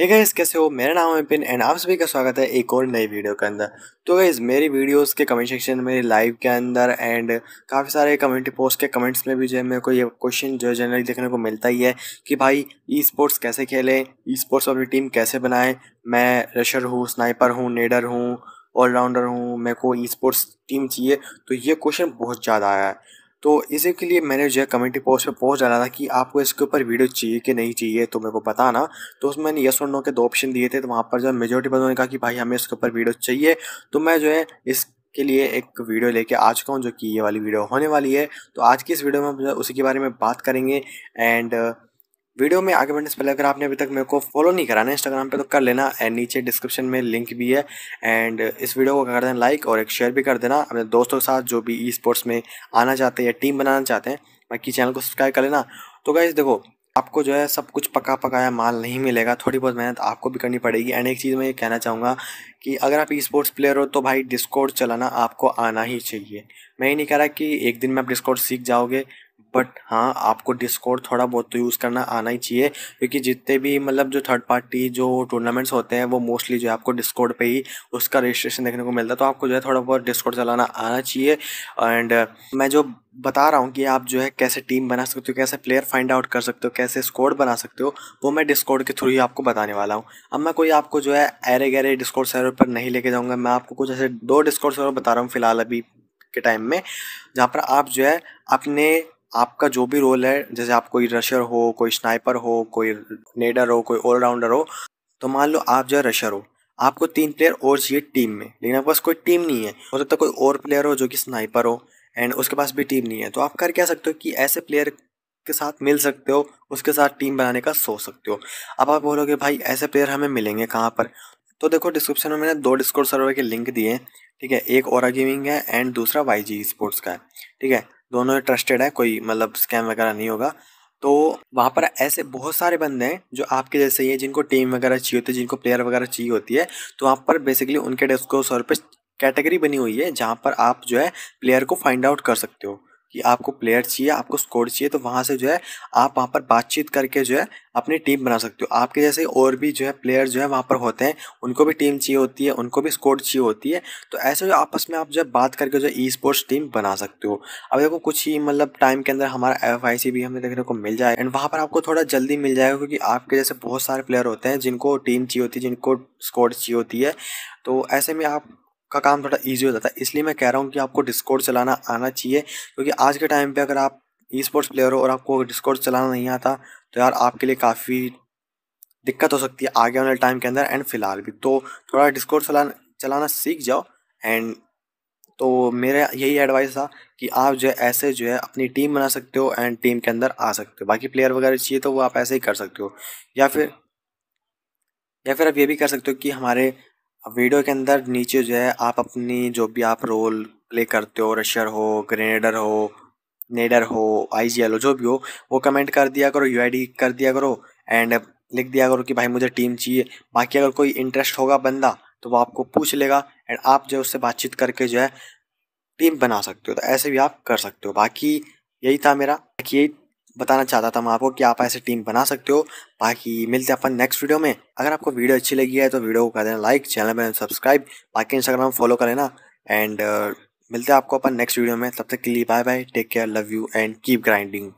hey guys कैसे हो मेरा नाम है पिन एंड आप सभी का स्वागत है एक और नई वीडियो के अंदर तो गाइस मेरी वीडियोस के कमेंट सेक्शन में लाइव के अंदर एंड काफ़ी सारे कमेंट पोस्ट के कमेंट्स में भी जो है मेरे को ये क्वेश्चन जो है जनरली देखने को मिलता ही है कि भाई ई स्पोर्ट्स कैसे खेलें ई स्पोर्ट्स अपनी टीम कैसे बनाएं मैं रशर हूँ स्नाइपर हूँ नेडर हूँ ऑलराउंडर हूँ मेरे को ई स्पोर्ट्स टीम चाहिए तो ये क्वेश्चन बहुत ज़्यादा आया है तो इसी के लिए मैंने जो है कमेंटी पोस्ट पे पोस्ट डाला था कि आपको इसके ऊपर वीडियो चाहिए कि नहीं चाहिए तो मेरे को बताना तो उसमें मैंने यस और नो के दो ऑप्शन दिए थे तो वहाँ पर जो मेजोरिटी बंदों ने कहा कि भाई हमें इसके ऊपर वीडियो चाहिए तो मैं जो है इस के लिए एक वीडियो लेके आ चुका हूँ जो कि ये वाली वीडियो होने वाली है तो आज की इस वीडियो में उसी के बारे में बात करेंगे एंड uh, वीडियो में आगे बढ़ने से पहले अगर आपने अभी तक मेरे को फॉलो नहीं कराना इंस्टाग्राम पे तो कर लेना एंड नीचे डिस्क्रिप्शन में लिंक भी है एंड इस वीडियो को कर देना लाइक और एक शेयर भी कर देना अपने दोस्तों के साथ जो भी ई स्पोर्ट्स में आना चाहते हैं या टीम बनाना चाहते हैं बाकी चैनल को सब्सक्राइब कर लेना तो गाइज देखो आपको जो है सब कुछ पका पकाया माल नहीं मिलेगा थोड़ी बहुत मेहनत आपको भी करनी पड़ेगी एंड एक चीज़ मैं ये कहना चाहूँगा कि अगर आप ई स्पोर्ट्स प्लेयर हो तो भाई डिस्कॉर्ड चलाना आपको आना ही चाहिए मैं ये नहीं कह रहा कि एक दिन में आप डिस्कॉर्ड सीख जाओगे बट हाँ आपको डिस्कॉर्ड थोड़ा बहुत तो यूज़ करना आना ही चाहिए क्योंकि जितने भी मतलब जो थर्ड पार्टी जो टूर्नामेंट्स होते हैं वो मोस्टली जो है आपको डिस्कॉर्ड पे ही उसका रजिस्ट्रेशन देखने को मिलता है तो आपको जो है थोड़ा बहुत डिस्कॉर्ड चलाना आना चाहिए एंड मैं जो बता रहा हूँ कि आप जो है कैसे टीम बना सकते हो कैसे प्लेयर फाइंड आउट कर सकते हो कैसे स्कोर बना सकते हो वो मैं डिस्कॉर्ड के थ्रू ही आपको बताने वाला हूँ अब मैं कोई आपको जो है एरे गहरे डिस्कॉर्ड सर्वर पर नहीं लेके जाऊँगा मैं आपको कुछ ऐसे दो डिस्कॉर्ड सर्वर बता रहा हूँ फिलहाल अभी के टाइम में जहाँ पर आप जो है अपने आपका जो भी रोल है जैसे आप कोई रशर हो कोई स्नाइपर हो कोई नेडर हो कोई ऑलराउंडर हो तो मान लो आप जो है रशर हो आपको तीन प्लेयर और चाहिए टीम में लेकिन आपके पास कोई टीम नहीं है हो सकता कोई और प्लेयर हो जो कि स्नाइपर हो एंड उसके पास भी टीम नहीं है तो आप कर क्या सकते हो कि ऐसे प्लेयर के साथ मिल सकते हो उसके साथ टीम बनाने का सोच सकते हो अब आप बोलोगे भाई ऐसे प्लेयर हमें मिलेंगे कहाँ पर तो देखो डिस्क्रिप्शन में मैंने दो डिस्कोर सर्वर के लिंक दिए हैं ठीक है एक और गेमिंग है एंड दूसरा वाई जी स्पोर्ट्स का है ठीक है दोनों ट्रस्टेड है कोई मतलब स्कैम वगैरह नहीं होगा तो वहाँ पर ऐसे बहुत सारे बंदे हैं जो आपके जैसे ही है जिनको टीम वगैरह चाहिए होती है जिनको प्लेयर वगैरह चाहिए होती है तो वहाँ पर बेसिकली उनके डेस्को सौ रुपये कैटेगरी बनी हुई है जहाँ पर आप जो है प्लेयर को फाइंड आउट कर सकते हो कि आपको प्लेयर चाहिए आपको स्कोर चाहिए तो वहाँ से जो है आप वहाँ पर बातचीत करके जो है अपनी टीम बना सकते हो आपके जैसे और भी जो है प्लेयर जो है वहाँ पर होते हैं उनको भी टीम चाहिए होती है उनको भी स्कोर चाहिए होती है तो ऐसे जो आपस में आप जो है बात करके जो ई स्पोर्ट्स टीम बना सकते हो अब देखो कुछ ही मतलब टाइम के अंदर हमारा एफ आई सी भी हमें देखने को मिल जाएगा एंड वहाँ पर आपको थोड़ा जल्दी मिल जाएगा क्योंकि आपके जैसे बहुत सारे प्लेयर होते हैं जिनको टीम चाहिए होती है जिनको स्कोर चाहिए होती है तो ऐसे में आप का काम थोड़ा ईजी हो जाता है इसलिए मैं कह रहा हूँ कि आपको डिस्कॉर्ड चलाना आना चाहिए क्योंकि आज के टाइम पर अगर आप ई स्पोर्ट्स प्लेयर हो और आपको डिस्कॉर्ड चलाना नहीं आता तो यार आपके लिए काफ़ी दिक्कत हो सकती है आगे आने टाइम के अंदर एंड फिलहाल भी तो थोड़ा डिस्कॉर्ड चलाना चलाना सीख जाओ एंड तो मेरा यही एडवाइस था कि आप जो है ऐसे जो है अपनी टीम बना सकते हो एंड टीम के अंदर आ सकते हो बाकी प्लेयर वगैरह चाहिए तो वो आप ऐसे ही कर सकते हो या फिर या फिर आप ये भी कर सकते हो कि हमारे वीडियो के अंदर नीचे जो है आप अपनी जो भी आप रोल प्ले करते हो रशर हो ग्रेनेडर हो नेडर हो आई जी जो भी हो वो कमेंट कर दिया करो यू कर दिया करो एंड लिख दिया करो कि भाई मुझे टीम चाहिए बाकी अगर कोई इंटरेस्ट होगा बंदा तो वो आपको पूछ लेगा एंड आप जो उससे बातचीत करके जो है टीम बना सकते हो तो ऐसे भी आप कर सकते हो बाकी यही था मेरा बाकी यही बताना चाहता था मैं आपको कि आप ऐसे टीम बना सकते हो बाकी मिलते हैं अपन नेक्स्ट वीडियो में अगर आपको वीडियो अच्छी लगी है तो वीडियो को कर देना लाइक चैनल में सब्सक्राइब बाकी इंस्टाग्राम फॉलो कर लेना एंड uh, मिलते हैं आपको अपन नेक्स्ट वीडियो में तब तक के लिए bye bye take care love you and keep grinding